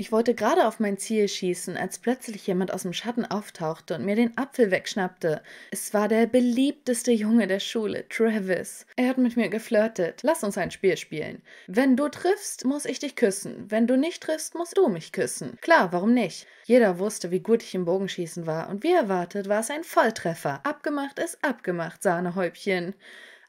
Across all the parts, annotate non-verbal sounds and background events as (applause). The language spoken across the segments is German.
Ich wollte gerade auf mein Ziel schießen, als plötzlich jemand aus dem Schatten auftauchte und mir den Apfel wegschnappte. Es war der beliebteste Junge der Schule, Travis. Er hat mit mir geflirtet. Lass uns ein Spiel spielen. Wenn du triffst, muss ich dich küssen. Wenn du nicht triffst, musst du mich küssen. Klar, warum nicht? Jeder wusste, wie gut ich im Bogenschießen war, und wie erwartet war es ein Volltreffer. Abgemacht ist abgemacht, Sahnehäubchen.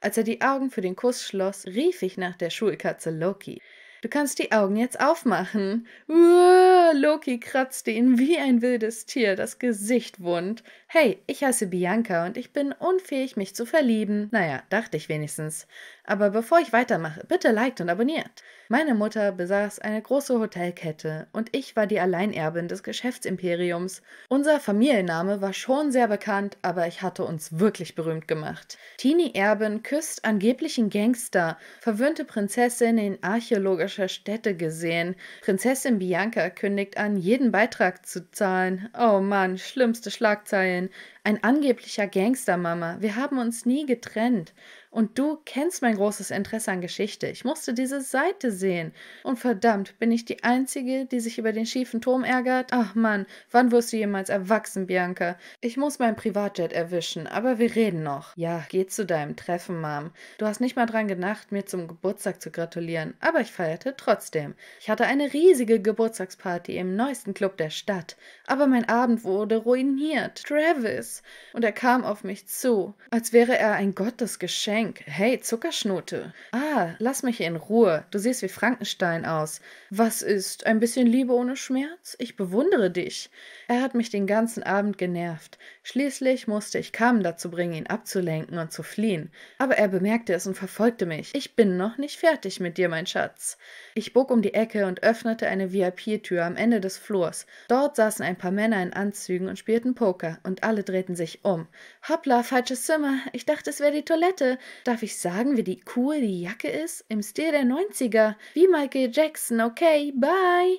Als er die Augen für den Kuss schloss, rief ich nach der Schulkatze Loki. Du kannst die Augen jetzt aufmachen. Uah, Loki kratzte ihn wie ein wildes Tier das Gesicht wund. Hey, ich heiße Bianca und ich bin unfähig, mich zu verlieben. Naja, dachte ich wenigstens. Aber bevor ich weitermache, bitte liked und abonniert. Meine Mutter besaß eine große Hotelkette und ich war die Alleinerbin des Geschäftsimperiums. Unser Familienname war schon sehr bekannt, aber ich hatte uns wirklich berühmt gemacht. Teenie-Erbin küsst angeblichen Gangster, verwöhnte Prinzessin in archäologischer Stätte gesehen. Prinzessin Bianca kündigt an, jeden Beitrag zu zahlen. Oh Mann, schlimmste Schlagzeilen. Ein angeblicher Gangster, Mama. Wir haben uns nie getrennt. Und du kennst mein großes Interesse an Geschichte. Ich musste diese Seite sehen. Und verdammt, bin ich die Einzige, die sich über den schiefen Turm ärgert? Ach Mann, wann wirst du jemals erwachsen, Bianca? Ich muss mein Privatjet erwischen, aber wir reden noch. Ja, geh zu deinem Treffen, Mom. Du hast nicht mal dran gedacht, mir zum Geburtstag zu gratulieren, aber ich feierte trotzdem. Ich hatte eine riesige Geburtstagsparty im neuesten Club der Stadt. Aber mein Abend wurde ruiniert. Travis. Und er kam auf mich zu, als wäre er ein Gottesgeschenk. Hey, Zuckerschnee. Fußnote. Ah, lass mich in Ruhe. Du siehst wie Frankenstein aus. Was ist ein bisschen Liebe ohne Schmerz? Ich bewundere dich. Er hat mich den ganzen Abend genervt. Schließlich musste ich Carmen dazu bringen, ihn abzulenken und zu fliehen. Aber er bemerkte es und verfolgte mich. Ich bin noch nicht fertig mit dir, mein Schatz. Ich bog um die Ecke und öffnete eine VIP-Tür am Ende des Flurs. Dort saßen ein paar Männer in Anzügen und spielten Poker, und alle drehten sich um. Hoppla, falsches Zimmer. Ich dachte, es wäre die Toilette. Darf ich sagen, wie die cool die Jacke ist? Im Stil der 90er. Wie Michael Jackson, okay, bye.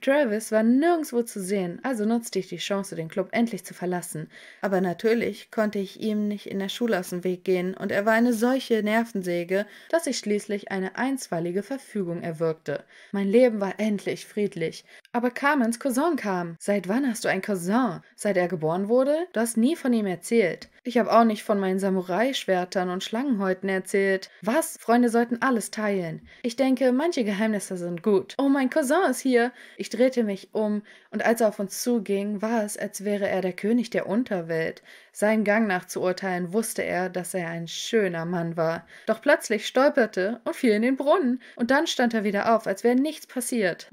Travis war nirgendwo zu sehen, also nutzte ich die Chance, den Club endlich zu verlassen. Aber natürlich konnte ich ihm nicht in der Schule aus dem Weg gehen und er war eine solche Nervensäge, dass ich schließlich eine einstweilige Verfügung erwirkte. Mein Leben war endlich friedlich. Aber Carmens Cousin kam. Seit wann hast du einen Cousin? Seit er geboren wurde? Du hast nie von ihm erzählt. Ich habe auch nicht von meinen Samurai-Schwertern und Schlangenhäuten erzählt. Was? Freunde sollten alles teilen. Ich denke, manche Geheimnisse sind gut. Oh, mein Cousin ist hier. Ich drehte mich um, und als er auf uns zuging, war es, als wäre er der König der Unterwelt. Seinem Gang nach zu urteilen, wusste er, dass er ein schöner Mann war. Doch plötzlich stolperte und fiel in den Brunnen. Und dann stand er wieder auf, als wäre nichts passiert.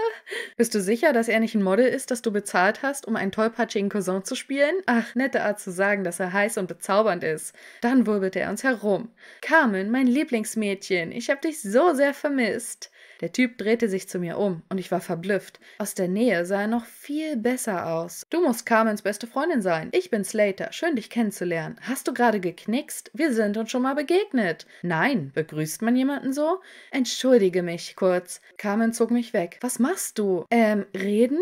(laughs) Bist du sicher, dass er nicht ein Model ist, das du bezahlt hast, um einen tollpatschigen Cousin zu spielen? Ach, nette Art zu sagen, dass er heiß und bezaubernd ist. Dann wirbelte er uns herum. Carmen, mein Lieblingsmädchen, ich habe dich so sehr vermisst. Der Typ drehte sich zu mir um und ich war verblüfft. Aus der Nähe sah er noch viel besser aus. Du musst Carmens beste Freundin sein. Ich bin Slater. Schön, dich kennenzulernen. Hast du gerade geknickst? Wir sind uns schon mal begegnet. Nein, begrüßt man jemanden so? Entschuldige mich kurz. Carmen zog mich weg. Was machst du? Ähm, reden?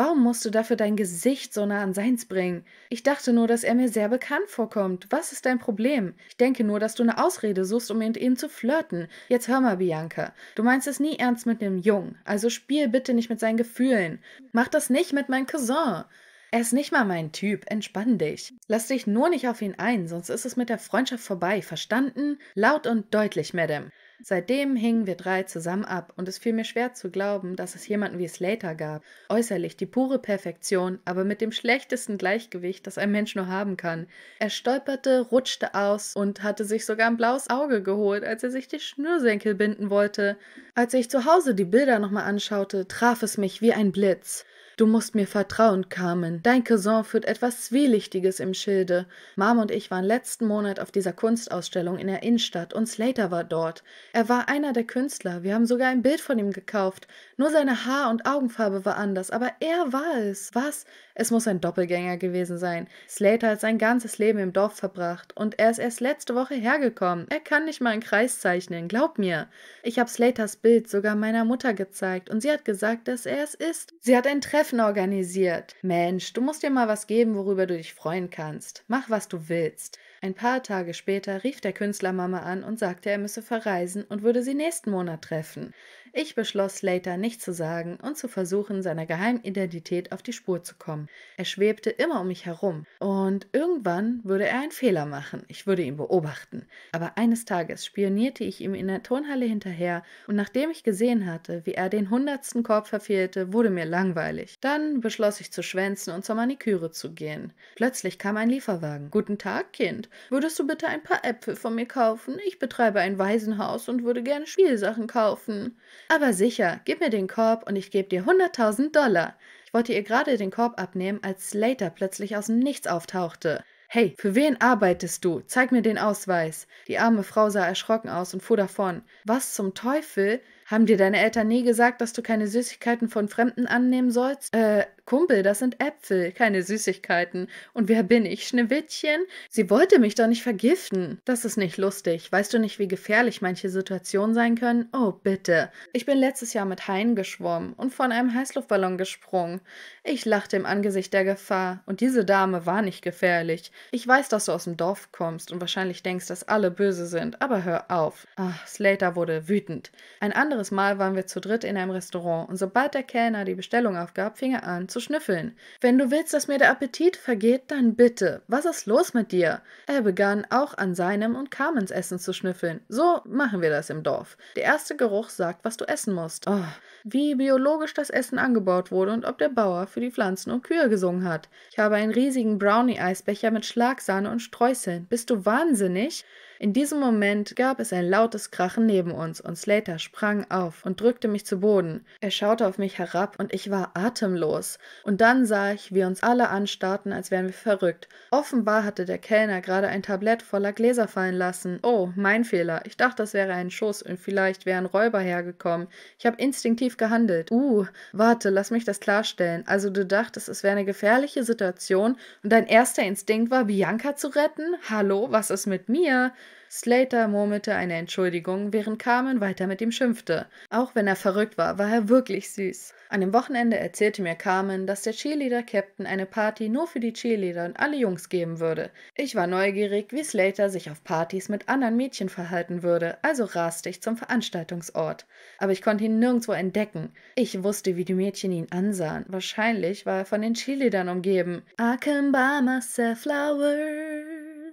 Warum musst du dafür dein Gesicht so nah an seins bringen? Ich dachte nur, dass er mir sehr bekannt vorkommt. Was ist dein Problem? Ich denke nur, dass du eine Ausrede suchst, um mit ihm zu flirten. Jetzt hör mal, Bianca. Du meinst es nie ernst mit dem Jungen. Also spiel bitte nicht mit seinen Gefühlen. Mach das nicht mit meinem Cousin. Er ist nicht mal mein Typ, entspann dich. Lass dich nur nicht auf ihn ein, sonst ist es mit der Freundschaft vorbei, verstanden? Laut und deutlich, Madame. Seitdem hingen wir drei zusammen ab und es fiel mir schwer zu glauben, dass es jemanden wie Slater gab. Äußerlich die pure Perfektion, aber mit dem schlechtesten Gleichgewicht, das ein Mensch nur haben kann. Er stolperte, rutschte aus und hatte sich sogar ein blaues Auge geholt, als er sich die Schnürsenkel binden wollte. Als ich zu Hause die Bilder nochmal anschaute, traf es mich wie ein Blitz. Du musst mir vertrauen, Carmen. Dein Cousin führt etwas Zwielichtiges im Schilde. Mom und ich waren letzten Monat auf dieser Kunstausstellung in der Innenstadt und Slater war dort. Er war einer der Künstler. Wir haben sogar ein Bild von ihm gekauft. Nur seine Haar- und Augenfarbe war anders, aber er war es. Was? Es muss ein Doppelgänger gewesen sein. Slater hat sein ganzes Leben im Dorf verbracht und er ist erst letzte Woche hergekommen. Er kann nicht mal einen Kreis zeichnen, glaub mir. Ich habe Slaters Bild sogar meiner Mutter gezeigt und sie hat gesagt, dass er es ist. Sie hat ein Treffen Treffen organisiert. Mensch, du musst dir mal was geben, worüber du dich freuen kannst. Mach, was du willst. Ein paar Tage später rief der Künstlermama an und sagte, er müsse verreisen und würde sie nächsten Monat treffen. Ich beschloss, Slater nicht zu sagen und zu versuchen, seiner geheimen Identität auf die Spur zu kommen. Er schwebte immer um mich herum und irgendwann würde er einen Fehler machen. Ich würde ihn beobachten. Aber eines Tages spionierte ich ihm in der Turnhalle hinterher und nachdem ich gesehen hatte, wie er den hundertsten Korb verfehlte, wurde mir langweilig. Dann beschloss ich zu schwänzen und zur Maniküre zu gehen. Plötzlich kam ein Lieferwagen. Guten Tag, Kind. Würdest du bitte ein paar Äpfel von mir kaufen? Ich betreibe ein Waisenhaus und würde gerne Spielsachen kaufen. Aber sicher, gib mir den Korb und ich gebe dir 100.000 Dollar. Ich wollte ihr gerade den Korb abnehmen, als Slater plötzlich aus dem Nichts auftauchte. Hey, für wen arbeitest du? Zeig mir den Ausweis. Die arme Frau sah erschrocken aus und fuhr davon. Was zum Teufel? Haben dir deine Eltern nie gesagt, dass du keine Süßigkeiten von Fremden annehmen sollst? Äh, Kumpel, das sind Äpfel, keine Süßigkeiten. Und wer bin ich, Schneewittchen? Sie wollte mich doch nicht vergiften. Das ist nicht lustig. Weißt du nicht, wie gefährlich manche Situationen sein können? Oh, bitte. Ich bin letztes Jahr mit Haien geschwommen und von einem Heißluftballon gesprungen. Ich lachte im Angesicht der Gefahr. Und diese Dame war nicht gefährlich. Ich weiß, dass du aus dem Dorf kommst und wahrscheinlich denkst, dass alle böse sind. Aber hör auf. Ach, Slater wurde wütend. Ein anderes Mal waren wir zu dritt in einem Restaurant und sobald der Kellner die Bestellung aufgab, fing er an zu schnüffeln. Wenn du willst, dass mir der Appetit vergeht, dann bitte. Was ist los mit dir? Er begann auch an seinem und Carmens Essen zu schnüffeln. So machen wir das im Dorf. Der erste Geruch sagt, was du essen musst. Oh, wie biologisch das Essen angebaut wurde und ob der Bauer für die Pflanzen und Kühe gesungen hat. Ich habe einen riesigen Brownie-Eisbecher mit Schlagsahne und Streuseln. Bist du wahnsinnig? In diesem Moment gab es ein lautes Krachen neben uns und Slater sprang auf und drückte mich zu Boden. Er schaute auf mich herab und ich war atemlos. Und dann sah ich, wie uns alle anstarrten, als wären wir verrückt. Offenbar hatte der Kellner gerade ein Tablett voller Gläser fallen lassen. Oh, mein Fehler. Ich dachte, das wäre ein Schuss und vielleicht wären Räuber hergekommen. Ich habe instinktiv gehandelt. Uh, warte, lass mich das klarstellen. Also du dachtest, es wäre eine gefährliche Situation und dein erster Instinkt war, Bianca zu retten? Hallo, was ist mit mir? Slater murmelte eine Entschuldigung, während Carmen weiter mit ihm schimpfte. Auch wenn er verrückt war, war er wirklich süß. An dem Wochenende erzählte mir Carmen, dass der Cheerleader-Captain eine Party nur für die Cheerleader und alle Jungs geben würde. Ich war neugierig, wie Slater sich auf Partys mit anderen Mädchen verhalten würde, also raste ich zum Veranstaltungsort. Aber ich konnte ihn nirgendwo entdecken. Ich wusste, wie die Mädchen ihn ansahen. Wahrscheinlich war er von den Cheerleadern umgeben. I can buy myself flowers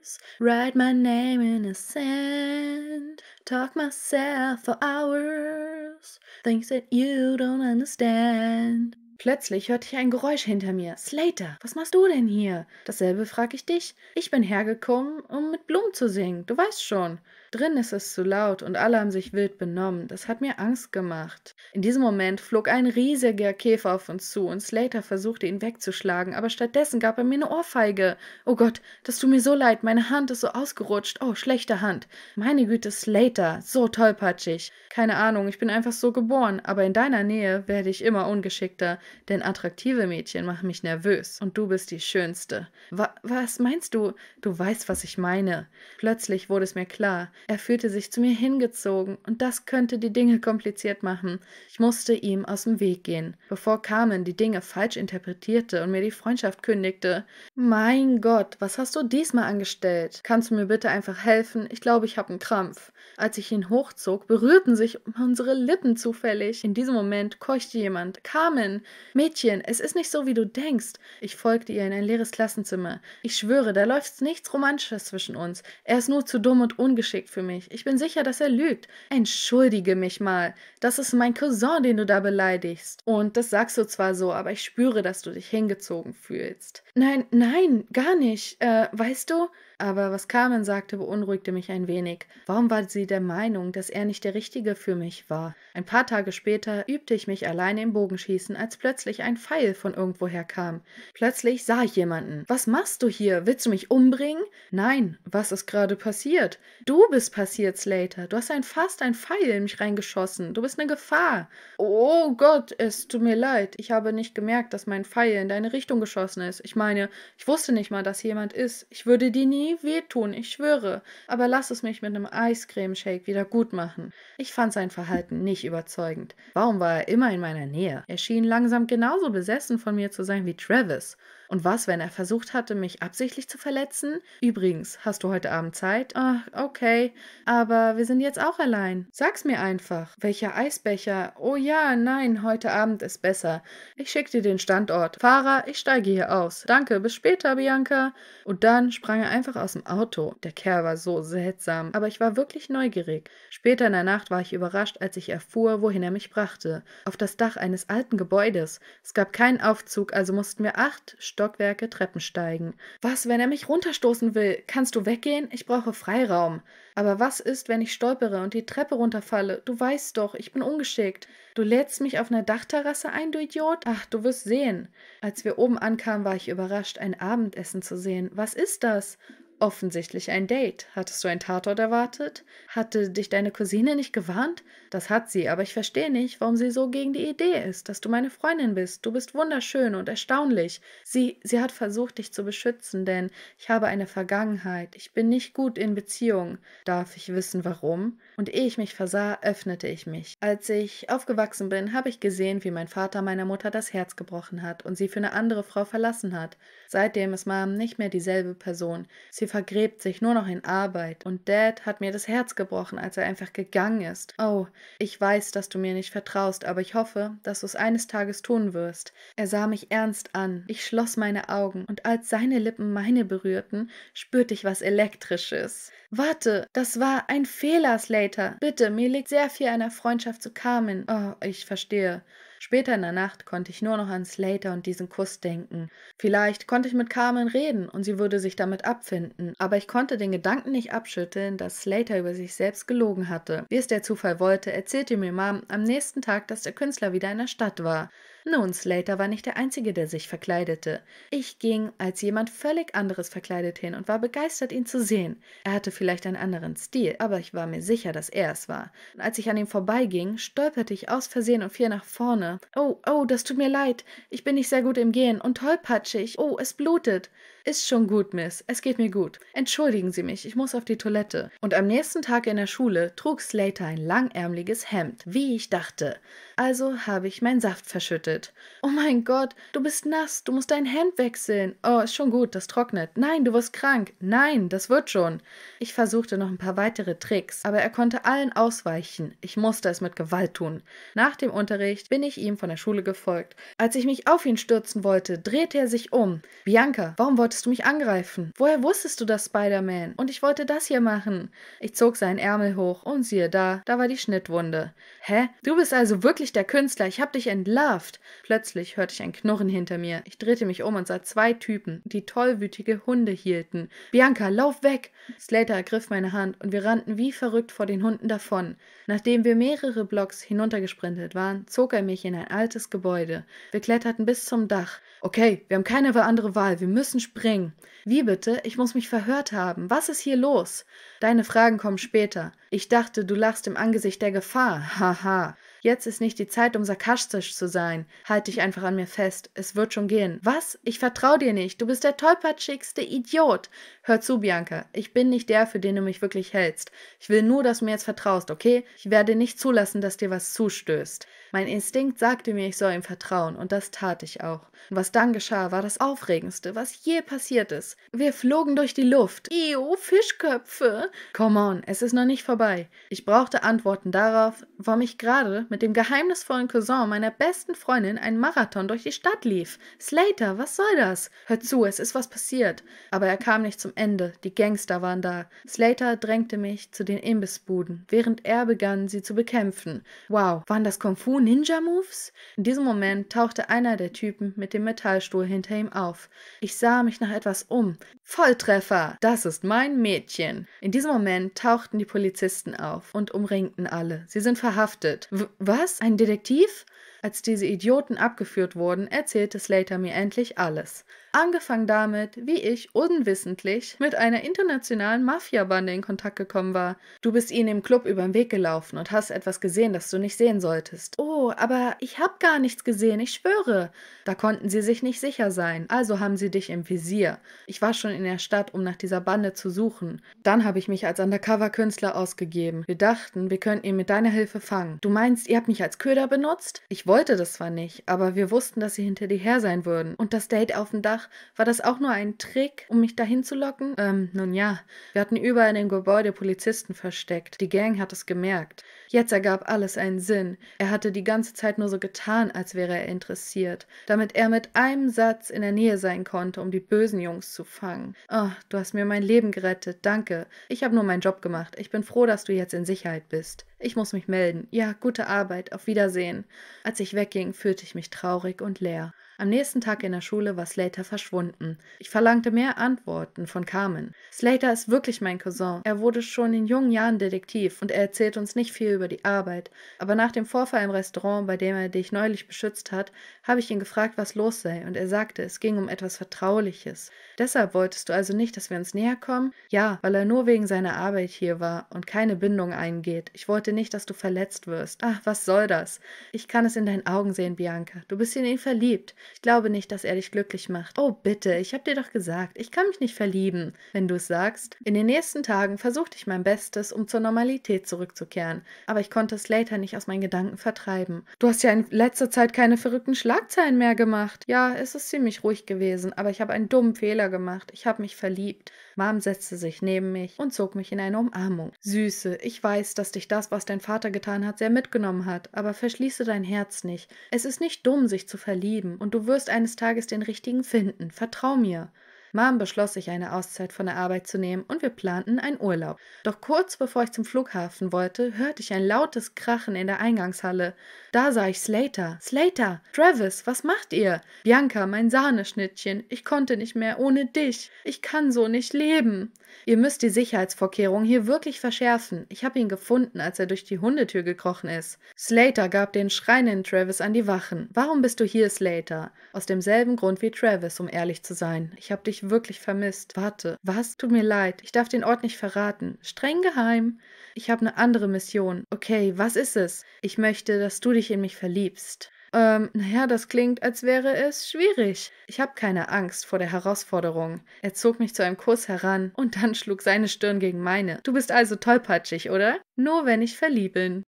words. Write my name in the sand. Talk myself for hours. Things that you don't understand. Plötzlich hörte ich ein Geräusch hinter mir. Slater, was machst du denn hier? Dasselbe frage ich dich. Ich bin hergekommen, um mit Blumen zu singen. Du weißt schon. Drin ist es zu laut und alle haben sich wild benommen. Das hat mir Angst gemacht. In diesem Moment flog ein riesiger Käfer auf uns zu und Slater versuchte ihn wegzuschlagen, aber stattdessen gab er mir eine Ohrfeige. Oh Gott, das tut mir so leid, meine Hand ist so ausgerutscht. Oh, schlechte Hand. Meine Güte, Slater, so tollpatschig. Keine Ahnung, ich bin einfach so geboren, aber in deiner Nähe werde ich immer ungeschickter, denn attraktive Mädchen machen mich nervös und du bist die schönste. Wa was meinst du? Du weißt, was ich meine. Plötzlich wurde es mir klar, er fühlte sich zu mir hingezogen und das könnte die Dinge kompliziert machen. Ich musste ihm aus dem Weg gehen, bevor Carmen die Dinge falsch interpretierte und mir die Freundschaft kündigte. Mein Gott, was hast du diesmal angestellt? Kannst du mir bitte einfach helfen? Ich glaube, ich habe einen Krampf. Als ich ihn hochzog, berührten sich unsere Lippen zufällig. In diesem Moment keuchte jemand: Carmen, Mädchen, es ist nicht so, wie du denkst. Ich folgte ihr in ein leeres Klassenzimmer. Ich schwöre, da läuft nichts Romantisches zwischen uns. Er ist nur zu dumm und ungeschickt lügt für mich. Ich bin sicher, dass er lügt. Entschuldige mich mal. Das ist mein Cousin, den du da beleidigst. Und das sagst du zwar so, aber ich spüre, dass du dich hingezogen fühlst. Nein, nein, gar nicht. Äh, weißt du, aber was Carmen sagte, beunruhigte mich ein wenig. Warum war sie der Meinung, dass er nicht der Richtige für mich war? Ein paar Tage später übte ich mich alleine im Bogenschießen, als plötzlich ein Pfeil von irgendwoher kam. Plötzlich sah ich jemanden. Was machst du hier? Willst du mich umbringen? Nein, was ist gerade passiert? Du bist passiert, Slater. Du hast ein, fast ein Pfeil in mich reingeschossen. Du bist eine Gefahr. Oh Gott, es tut mir leid. Ich habe nicht gemerkt, dass mein Pfeil in deine Richtung geschossen ist. Ich meine, ich wusste nicht mal, dass jemand ist. Ich würde dir nie nie wehtun, ich schwöre. Aber lass es mich mit einem Eiscreme-Shake wieder gut machen. Ich fand sein Verhalten nicht überzeugend. Warum war er immer in meiner Nähe? Er schien langsam genauso besessen von mir zu sein wie Travis. Und was, wenn er versucht hatte, mich absichtlich zu verletzen? Übrigens, hast du heute Abend Zeit? Ach, okay. Aber wir sind jetzt auch allein. Sag's mir einfach. Welcher Eisbecher? Oh ja, nein, heute Abend ist besser. Ich schick dir den Standort. Fahrer, ich steige hier aus. Danke, bis später, Bianca. Und dann sprang er einfach aus dem Auto. Der Kerl war so seltsam, aber ich war wirklich neugierig. Später in der Nacht war ich überrascht, als ich erfuhr, wohin er mich brachte. Auf das Dach eines alten Gebäudes. Es gab keinen Aufzug, also mussten wir acht Stunden Stockwerke Treppen steigen. Was, wenn er mich runterstoßen will? Kannst du weggehen? Ich brauche Freiraum. Aber was ist, wenn ich stolpere und die Treppe runterfalle? Du weißt doch, ich bin ungeschickt. Du lädst mich auf einer Dachterrasse ein, du Idiot? Ach, du wirst sehen. Als wir oben ankamen, war ich überrascht, ein Abendessen zu sehen. Was ist das? Offensichtlich ein Date. Hattest du einen Tatort erwartet? Hatte dich deine Cousine nicht gewarnt? Das hat sie, aber ich verstehe nicht, warum sie so gegen die Idee ist, dass du meine Freundin bist. Du bist wunderschön und erstaunlich. Sie, sie hat versucht, dich zu beschützen, denn ich habe eine Vergangenheit. Ich bin nicht gut in Beziehungen. Darf ich wissen, warum? Und ehe ich mich versah, öffnete ich mich. Als ich aufgewachsen bin, habe ich gesehen, wie mein Vater meiner Mutter das Herz gebrochen hat und sie für eine andere Frau verlassen hat. Seitdem ist Mom nicht mehr dieselbe Person. Sie Sie vergräbt sich nur noch in Arbeit und Dad hat mir das Herz gebrochen, als er einfach gegangen ist. Oh, ich weiß, dass du mir nicht vertraust, aber ich hoffe, dass du es eines Tages tun wirst. Er sah mich ernst an. Ich schloss meine Augen und als seine Lippen meine berührten, spürte ich was Elektrisches. Warte, das war ein Fehler, Slater. Bitte, mir liegt sehr viel an der Freundschaft zu Carmen. Oh, ich verstehe. Später in der Nacht konnte ich nur noch an Slater und diesen Kuss denken. Vielleicht konnte ich mit Carmen reden und sie würde sich damit abfinden, aber ich konnte den Gedanken nicht abschütteln, dass Slater über sich selbst gelogen hatte. Wie es der Zufall wollte, erzählte mir Mom am nächsten Tag, dass der Künstler wieder in der Stadt war. Nun, Slater war nicht der Einzige, der sich verkleidete. Ich ging als jemand völlig anderes verkleidet hin und war begeistert, ihn zu sehen. Er hatte vielleicht einen anderen Stil, aber ich war mir sicher, dass er es war. Und als ich an ihm vorbeiging, stolperte ich aus Versehen und fiel nach vorne. Oh, oh, das tut mir leid. Ich bin nicht sehr gut im Gehen und tollpatschig. Oh, es blutet. Ist schon gut, Miss. Es geht mir gut. Entschuldigen Sie mich, ich muss auf die Toilette. Und am nächsten Tag in der Schule trug Slater ein langärmliches Hemd, wie ich dachte. Also habe ich meinen Saft verschüttet. Oh mein Gott, du bist nass, du musst dein Hemd wechseln. Oh, ist schon gut, das trocknet. Nein, du wirst krank. Nein, das wird schon. Ich versuchte noch ein paar weitere Tricks, aber er konnte allen ausweichen. Ich musste es mit Gewalt tun. Nach dem Unterricht bin ich ihm von der Schule gefolgt. Als ich mich auf ihn stürzen wollte, drehte er sich um. Bianca, warum wolltest wolltest du mich angreifen? Woher wusstest du das, Spider-Man? Und ich wollte das hier machen. Ich zog seinen Ärmel hoch und siehe da, da war die Schnittwunde. Hä? Du bist also wirklich der Künstler, ich hab dich entlarvt. Plötzlich hörte ich ein Knurren hinter mir. Ich drehte mich um und sah zwei Typen, die tollwütige Hunde hielten. Bianca, lauf weg! Slater ergriff meine Hand und wir rannten wie verrückt vor den Hunden davon. Nachdem wir mehrere Blocks hinuntergesprintet waren, zog er mich in ein altes Gebäude. Wir kletterten bis zum Dach. Okay, wir haben keine andere Wahl, wir müssen springen bringen. Wie bitte? Ich muss mich verhört haben. Was ist hier los? Deine Fragen kommen später. Ich dachte, du lachst im Angesicht der Gefahr. Haha. Jetzt ist nicht die Zeit, um sarkastisch zu sein. Halt dich einfach an mir fest. Es wird schon gehen. Was? Ich vertraue dir nicht. Du bist der tollpatschigste Idiot. Hör zu, Bianca. Ich bin nicht der, für den du mich wirklich hältst. Ich will nur, dass du mir jetzt vertraust, okay? Ich werde nicht zulassen, dass dir was zustößt. Mein Instinkt sagte mir, ich soll ihm vertrauen, und das tat ich auch. Und was dann geschah, war das Aufregendste, was je passiert ist. Wir flogen durch die Luft. Io, Fischköpfe! Come on, es ist noch nicht vorbei. Ich brauchte Antworten darauf, warum ich gerade mit dem geheimnisvollen Cousin meiner besten Freundin einen Marathon durch die Stadt lief. Slater, was soll das? Hör zu, es ist was passiert. Aber er kam nicht zum Ende. Die Gangster waren da. Slater drängte mich zu den Imbissbuden, während er begann, sie zu bekämpfen. Wow, waren das Kung Fu Ninja Moves? In diesem Moment tauchte einer der Typen mit dem Metallstuhl hinter ihm auf. Ich sah mich nach etwas um. Volltreffer! Das ist mein Mädchen! In diesem Moment tauchten die Polizisten auf und umringten alle. Sie sind verhaftet. W was? Ein Detektiv? Als diese Idioten abgeführt wurden, erzählte Slater mir endlich alles. Angefangen damit, wie ich unwissentlich mit einer internationalen Mafiabande in Kontakt gekommen war. Du bist ihnen im Club über den Weg gelaufen und hast etwas gesehen, das du nicht sehen solltest. Oh, aber ich habe gar nichts gesehen, ich schwöre. Da konnten sie sich nicht sicher sein, also haben sie dich im Visier. Ich war schon in der Stadt, um nach dieser Bande zu suchen. Dann habe ich mich als Undercover-Künstler ausgegeben. Wir dachten, wir könnten ihn mit deiner Hilfe fangen. Du meinst, ihr habt mich als Köder benutzt? Ich wollte das zwar nicht, aber wir wussten, dass sie hinter dir her sein würden. Und das Date auf dem Dach nach, war das auch nur ein Trick, um mich dahin zu locken? Ähm, nun ja, wir hatten überall in dem Gebäude Polizisten versteckt. Die Gang hat es gemerkt. Jetzt ergab alles einen Sinn. Er hatte die ganze Zeit nur so getan, als wäre er interessiert, damit er mit einem Satz in der Nähe sein konnte, um die bösen Jungs zu fangen. Oh, du hast mir mein Leben gerettet, danke. Ich habe nur meinen Job gemacht. Ich bin froh, dass du jetzt in Sicherheit bist. Ich muss mich melden. Ja, gute Arbeit. Auf Wiedersehen. Als ich wegging, fühlte ich mich traurig und leer. Am nächsten Tag in der Schule war Slater verschwunden. Ich verlangte mehr Antworten von Carmen. Slater ist wirklich mein Cousin. Er wurde schon in jungen Jahren Detektiv und er erzählt uns nicht viel über die Arbeit. Aber nach dem Vorfall im Restaurant, bei dem er dich neulich beschützt hat, habe ich ihn gefragt, was los sei und er sagte, es ging um etwas Vertrauliches. Deshalb wolltest du also nicht, dass wir uns näher kommen? Ja, weil er nur wegen seiner Arbeit hier war und keine Bindung eingeht. Ich wollte Beobachte nicht, dass du verletzt wirst. Ach, was soll das? Ich kann es in deinen Augen sehen, Bianca. Du bist in ihn verliebt. Ich glaube nicht, dass er dich glücklich macht. Oh, bitte, ich habe dir doch gesagt, ich kann mich nicht verlieben, wenn du es sagst. In den nächsten Tagen versuchte ich mein Bestes, um zur Normalität zurückzukehren, aber ich konnte Slater nicht aus meinen Gedanken vertreiben. Du hast ja in letzter Zeit keine verrückten Schlagzeilen mehr gemacht. Ja, es ist ziemlich ruhig gewesen, aber ich habe einen dummen Fehler gemacht. Ich habe mich verliebt. Mom setzte sich neben mich und zog mich in eine Umarmung. Süße, ich weiß, dass dich das, was dein Vater getan hat, sehr mitgenommen hat, aber verschließe dein Herz nicht. Es ist nicht dumm, sich zu verlieben, und du wirst eines Tages den richtigen finden. Vertrau mir. Mom beschloss, sich eine Auszeit von der Arbeit zu nehmen und wir planten einen Urlaub. Doch kurz bevor ich zum Flughafen wollte, hörte ich ein lautes Krachen in der Eingangshalle. Da sah ich Slater. Slater! Travis, was macht ihr? Bianca, mein Sahneschnittchen, ich konnte nicht mehr ohne dich. Ich kann so nicht leben. Ihr müsst die Sicherheitsvorkehrungen hier wirklich verschärfen. Ich habe ihn gefunden, als er durch die Hundetür gekrochen ist. Slater gab den schreienden Travis an die Wachen. Warum bist du hier, Slater? Aus demselben Grund wie Travis, um ehrlich zu sein. Ich habe dich wirklich, wirklich vermisst. Warte, was? Tut mir leid, ich darf den Ort nicht verraten. Streng geheim. Ich habe eine andere Mission. Okay, was ist es? Ich möchte, dass du dich in mich verliebst. Ähm, naja, das klingt, als wäre es schwierig. Ich habe keine Angst vor der Herausforderung. Er zog mich zu einem Kuss heran und dann schlug seine Stirn gegen meine. Du bist also tollpatschig, oder? Nur wenn ich verliebt bin.